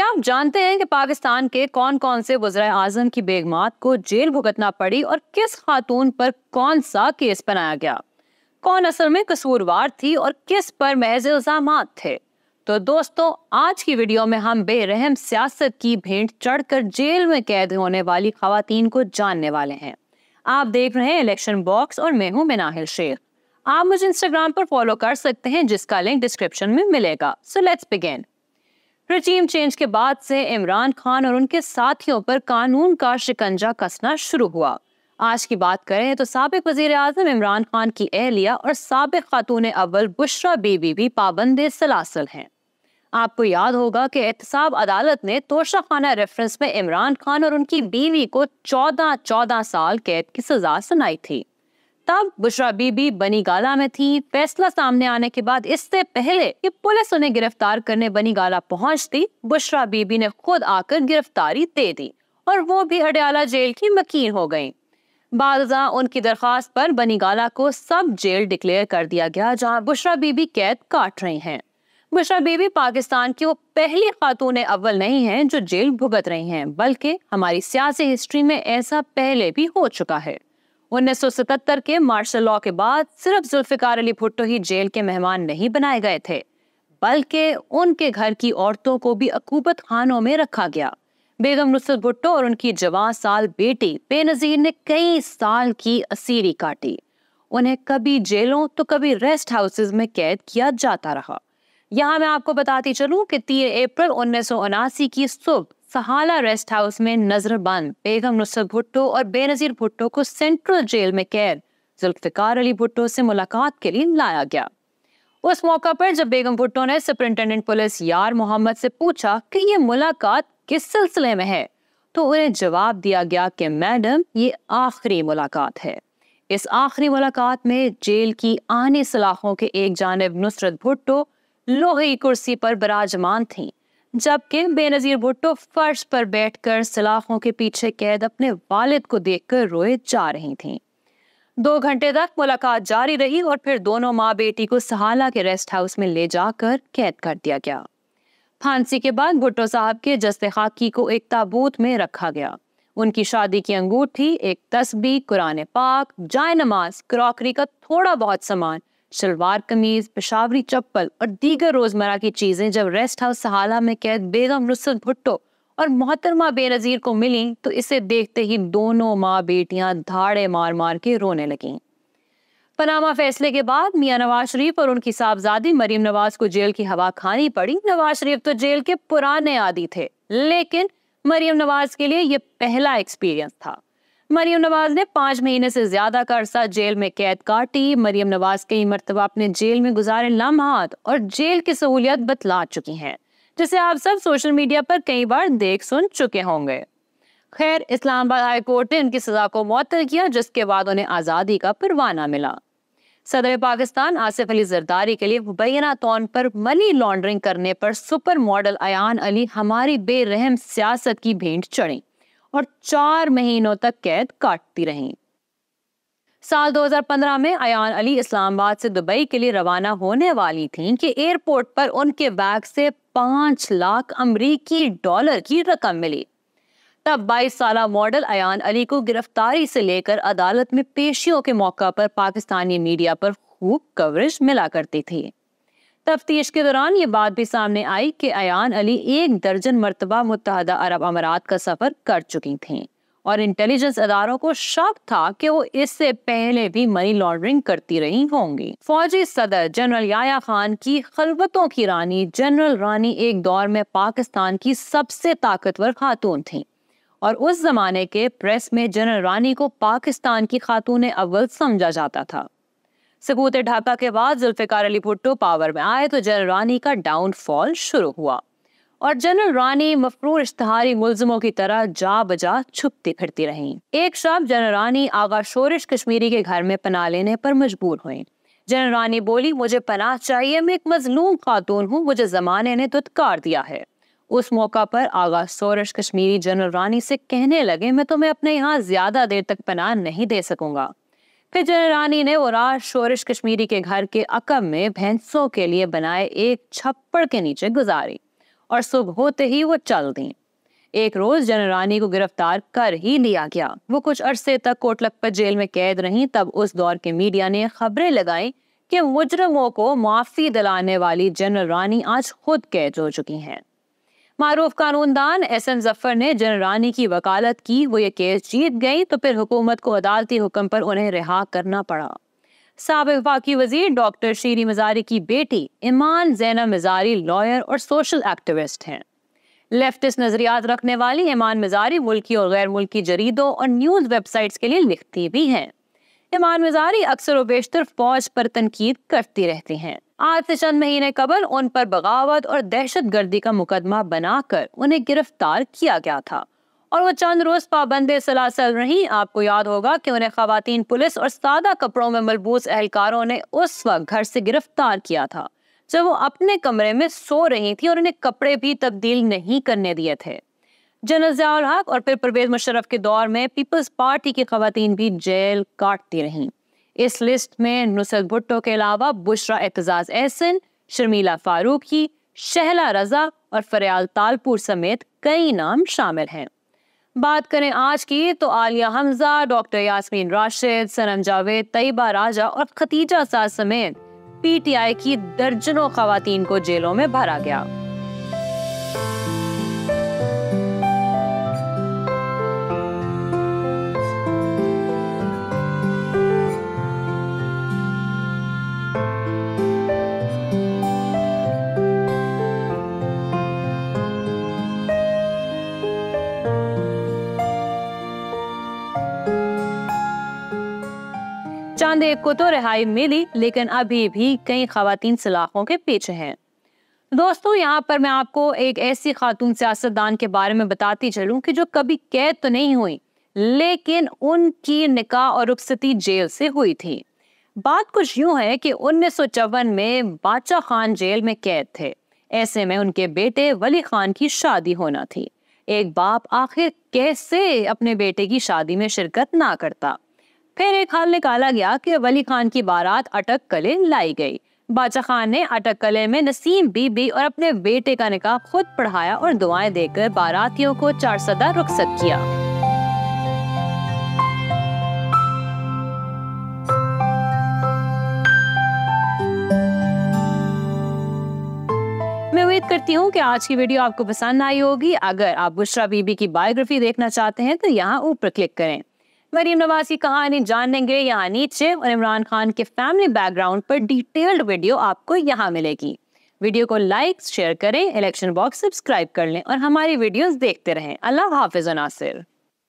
क्या आप जानते हैं कि पाकिस्तान के कौन कौन से वजरा आजम की बेगमात को जेल भुगतना पड़ी और किस खातून पर कौन सा केस बनाया गया कौन असल में कसूरवार थी और किस पर महज इल्जाम थे तो दोस्तों आज की वीडियो में हम बेरहम सियासत की भेंट चढ़कर जेल में कैद होने वाली खातन को जानने वाले हैं आप देख रहे हैं इलेक्शन बॉक्स और मैं हूं मिनाहिल शेख आप मुझे इंस्टाग्राम पर फॉलो कर सकते हैं जिसका लिंक डिस्क्रिप्शन में मिलेगा so let's begin regime change के बाद से इमरान खान और उनके साथियों पर कानून का शिकंजा कसना शुरू हुआ आज की बात करें तो सबक वजीर अजम इमरान खान की अहलिया और सबक खातून अव्वल बुशरा बीबी भी पाबंद सलासल हैं आपको याद होगा कि एहतसाब अदालत ने तोशा खाना रेफरेंस में इमरान खान और उनकी बीवी को चौदह चौदह साल कैद की सजा सुनाई थी तब बुशरा बीबी बनी गाला में थी फैसला सामने आने के बाद इससे पहले कि पुलिस उन्हें गिरफ्तार करने बनी गाला पहुंचती बुशरा बीबी ने खुद आकर गिरफ्तारी दे दी और वो भी अडयाला जेल की मकीन हो गयी बाद उनकी दरखास्त पर बनीगाला को सब जेल डिक्लेयर कर दिया गया जहां बुशरा बीबी कैद काट रही हैं बुशरा बीबी पाकिस्तान की वो पहली खातून अव्वल नहीं हैं जो जेल भुगत रही हैं बल्कि हमारी सियासी हिस्ट्री में ऐसा पहले भी हो चुका है 1977 के मार्शल लॉ के बाद सिर्फ जुल्फिकार अली भुट्टो ही जेल के मेहमान नहीं बनाए गए थे बल्कि उनके घर की औरतों को भी अकूबत खानों में रखा गया बेगम नुसरत भुट्टो और उनकी जवान साल बेटी बेनजीर ने कई साल की असीरी काटी उन्हें कभी जेलों तो कभी रेस्ट हाउसेज में कैद किया जाता रहा यहाँ मैं आपको बताती चलूँ कि तीन अप्रैल उन्नीस की सुबह सहाला रेस्ट हाउस में नजरबंद बेगम नुसरत भुट्टो और बेनजीर भुट्टो को सेंट्रल जेल में कैद जुल्फिकार अली भुट्टो से मुलाकात के लिए लाया गया उस मौका पर जब बेगम भुट्टो ने सुपरिंटेंडेंट पुलिस यार मोहम्मद से पूछा कि ये मुलाकात किस सिलसिले में है तो उन्हें जवाब दिया गया कि मैडम ये आखिरी मुलाकात है इस आखिरी मुलाकात में जेल की आने सलाखों के एक जानब नुसरत भुट्टो लोहे की कुर्सी पर बराजमान थीं जबकि बेनजीर भुट्टो फर्श पर बैठकर सलाखों के पीछे कैद अपने वालिद को देखकर रोए जा रही थीं। दो घंटे तक मुलाकात जारी रही और फिर दोनों माँ बेटी को सहाला के रेस्ट हाउस में ले जाकर कैद कर दिया गया फांसी के बाद भुट्टो साहब के जस्ते खाकी को एक ताबूत में रखा गया उनकी शादी की अंगूठी एक तस्बी कुरान पाक जाय नमाज क्रॉकरी का थोड़ा बहुत सामान शलवार कमीज पेशावरी चप्पल और दीगर रोजमर्रा की चीजें जब रेस्ट हाउस सहाला में कैद बेगम रुसत भुट्टो और मोहतरमा बेनजीर को मिली तो इसे देखते ही दोनों माँ बेटियां धाड़े मार मार के रोने लगी पनामा फैसले के बाद मियाँ नवाज शरीफ और उनकी साहबजादी मरीम नवाज को जेल की हवा खानी पड़ी नवाज शरीफ तो जेल के पुराने आदि थे लेकिन मरीम नवाज के लिए यह पहला एक्सपीरियंस था मरियम नवाज ने पांच महीने से ज्यादा का अरसा जेल में कैद काटी मरीम नवाज कई मरतबा अपने जेल में गुजारे लम्हात और जेल की सहूलियत बतला चुकी हैं जिसे आप सब सोशल मीडिया पर कई बार देख सुन चुके होंगे खैर इस्लामाबाद हाई कोर्ट ने इनकी सजा को मअतर किया जिसके बाद उन्हें आज़ादी का परवाना मिला सदर पाकिस्तान आसिफ अली जरदारी के लिए मुबैना तौर पर मनी लॉन्ड्रिंग करने पर सुपर मॉडल अयान अली हमारी बेरहम सियासत की भेंट चढ़ी और चार महीनों तक कैद काटती रहीं साल 2015 में अयान अली इस्लामाबाद से दुबई के लिए रवाना होने वाली थीं कि एयरपोर्ट पर उनके बैग से पांच लाख अमरीकी डॉलर की रकम मिली तब 22 साल मॉडल अयान अली को गिरफ्तारी से लेकर अदालत में पेशियों के मौका पर पाकिस्तानी मीडिया पर खूब कवरेज मिला करती थी तफ्तीश के दौरान ये बात भी सामने आई कि अयान अली एक दर्जन मरतबा मुतहदा अरब अमारात का सफ़र कर चुकी थीं और इंटेलिजेंस अदारों को शक था कि वो इससे पहले भी मनी लॉन्ड्रिंग करती रही होंगी फौजी सदर जनरल याया खान की खलबतों की रानी जनरल रानी एक दौर में पाकिस्तान की सबसे ताकतवर खातून थी और उस जमाने के प्रेस में जनरल रानी को पाकिस्तान की खातून अव्वल समझा जाता था सकूत ढाका के बाद जुल्फ़िकार अली भुट्टो पावर में आए तो जनरल रानी का डाउनफॉल शुरू हुआ और जनरल रानी मफरूर इश्तहारी मुलजमों की तरह जा बजा छुपती फिरती रहीं एक शब जनरल रानी आगा शोरिश कश्मीरी के घर में पनाह लेने पर मजबूर हुई जनरल रानी बोली मुझे पनाह चाहिए मैं एक मजलूम खातून हूँ मुझे जमाने ने तुतकार दिया है उस मौका पर आगा सोरश कश्मीरी जनरल रानी से कहने लगे मैं तुम्हें अपने यहाँ ज्यादा देर तक पनाह नहीं दे सकूंगा फिर रानी ने उराज शोरिश कश्मीरी के घर के अकब में भैंसों के लिए बनाए एक छप्पड़ के नीचे गुजारी और सुबह होते ही वो चल दी एक रोज जनरानी को गिरफ्तार कर ही लिया गया वो कुछ अरसे तक कोटलप्पा जेल में कैद रही तब उस दौर के मीडिया ने खबरें लगाई कि मुजरमों को माफी दिलाने वाली जनरल रानी आज खुद कैद हो चुकी हैं मारूफ कानूनदान एस एम जफर ने जन रानी की वकालत की वो ये केस जीत गई तो फिर हुकूमत को अदालती हुक्म पर उन्हें रिहा करना पड़ा सबक वाकई वजीर डॉक्टर शीरी मजारी की बेटी ईमान जैना मजारी लॉयर और सोशल एक्टिविस्ट हैं लेफ्टिस्ट नज़रियात रखने वाली ईमान मजारी मुल्की और गैर मुल्की जरीदों और न्यूज़ वेबसाइट्स के लिए लिखती भी हैं ईमान मजारी अक्सर व बेशतर फौज पर तनकीद करती रहती हैं आज से चंद महीने कबल उन पर बगावत और दहशत गर्दी का मुकदमा बनाकर उन्हें गिरफ्तार किया गया था और वो चंद रोज पाबंदी सलासल रही आपको याद होगा कि उन्हें खातन पुलिस और सादा कपड़ों में मलबूस एहलकारों ने उस वक्त घर से गिरफ्तार किया था जब वो अपने कमरे में सो रही थी और उन्हें कपड़े भी तब्दील नहीं करने दिए थे जनरल हक और फिर परवेज मुशरफ के दौर में पीपल्स पार्टी की खातन भी जेल काटती रहीं इस लिस्ट में नुसरत भुट्टो के अलावा बुशरा एतजाज एहसन शर्मीला फारूकी शहला रजा और फरियाल तालपुर समेत कई नाम शामिल हैं बात करें आज की तो आलिया हमजा डॉक्टर यासमीन राशिद सनम जावेद तयबा राजा और खतीजा साज समेत पीटीआई की दर्जनों खातन को जेलों में भरा गया चांद एक को तो रिहाई मिली लेकिन अभी भी कई खातन सलाखों के पीछे हैं दोस्तों यहाँ पर मैं आपको एक ऐसी खातून सियासतदान के बारे में बताती चलूँ कि जो कभी कैद तो नहीं हुई लेकिन उनकी निकाह और रुखसती जेल से हुई थी बात कुछ यूं है कि उन्नीस में बादशाह खान जेल में कैद थे ऐसे में उनके बेटे वली खान की शादी होना थी एक बाप आखिर कैसे अपने बेटे की शादी में शिरकत ना करता फिर एक हाल निकाला गया कि वली खान की बारात अटक कले लाई गई बादशाह खान ने अटक कले में नसीम बीबी और अपने बेटे का निकाह खुद पढ़ाया और दुआएं देकर बारातियों को चार सदा रुखसत किया करती हूँ कि आज की वीडियो आपको पसंद आई होगी अगर आप बुशरा बीबी की बायोग्राफी देखना चाहते हैं तो यहाँ ऊपर क्लिक करें मरीम नवाज की कहानी जानेंगे यहाँ नीचे और इमरान खान के फैमिली बैकग्राउंड पर डिटेल्ड वीडियो आपको यहाँ मिलेगी वीडियो को लाइक शेयर करें इलेक्शन बॉक्स सब्सक्राइब कर लें और हमारी वीडियोस देखते रहें अल्लाह हाफिज नासिर